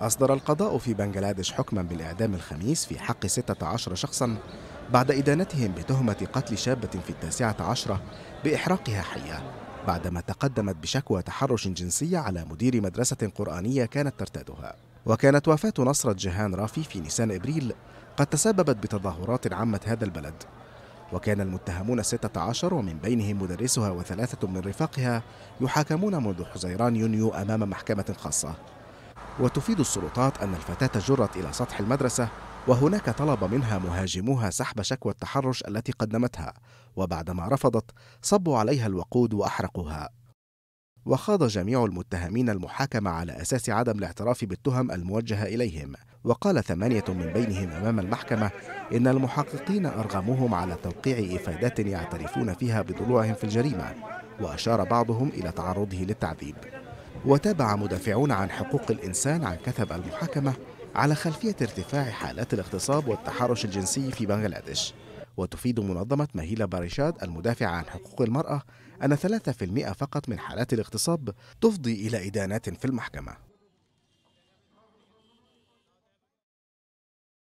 أصدر القضاء في بنجلاديش حكما بالإعدام الخميس في حق 16 شخصا بعد إدانتهم بتهمة قتل شابة في التاسعة عشرة بإحراقها حية بعدما تقدمت بشكوى تحرش جنسي على مدير مدرسة قرآنية كانت ترتادها وكانت وفاة نصرة جيهان رافي في نيسان إبريل قد تسببت بتظاهرات عمت هذا البلد وكان المتهمون 16 ومن بينهم مدرسها وثلاثة من رفاقها يحاكمون منذ حزيران يونيو أمام محكمة خاصة وتفيد السلطات أن الفتاة جرت إلى سطح المدرسة وهناك طلب منها مهاجموها سحب شكوى التحرش التي قدمتها وبعدما رفضت صبوا عليها الوقود وأحرقوها وخاض جميع المتهمين المحاكمة على أساس عدم الاعتراف بالتهم الموجهة إليهم وقال ثمانية من بينهم أمام المحكمة إن المحققين أرغموهم على توقيع إفادات يعترفون فيها بضلوعهم في الجريمة وأشار بعضهم إلى تعرضه للتعذيب وتابع مدافعون عن حقوق الإنسان عن كثب المحاكمة على خلفية ارتفاع حالات الاغتصاب والتحرش الجنسي في بنغلاديش وتفيد منظمة مهيلة باريشاد المدافعة عن حقوق المرأة أن 3% فقط من حالات الاغتصاب تفضي إلى إدانات في المحكمة